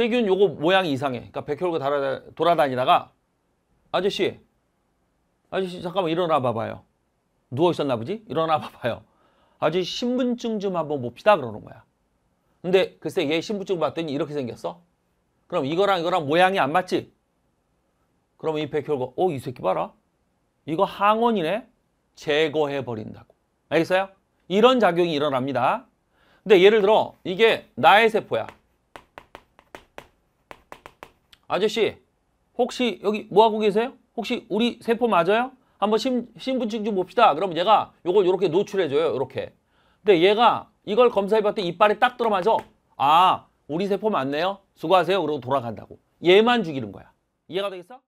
세균 요거 모양이 이상해. 그러니까 100km 달아, 돌아다니다가 아저씨, 아저씨 잠깐만 일어나 봐봐요. 누워 있었나 보지? 일어나 봐봐요. 아저씨 신분증 좀 한번 봅시다 그러는 거야. 근데 글쎄 얘 신분증 봤더니 이렇게 생겼어. 그럼 이거랑 이거랑 모양이 안 맞지? 그러면 이 100km가 어이 새끼 봐라. 이거 항원이네. 제거해 버린다고. 알겠어요? 이런 작용이 일어납니다. 근데 예를 들어 이게 나의 세포야. 아저씨 혹시 여기 뭐하고 계세요? 혹시 우리 세포 맞아요? 한번 신, 신분증 좀 봅시다. 그러면 얘가 요걸 이렇게 노출해줘요. 이렇게. 근데 얘가 이걸 검사해봤더니 이빨에 딱 들어맞아. 아 우리 세포 맞네요. 수고하세요. 그러고 돌아간다고. 얘만 죽이는 거야. 이해가 되겠어?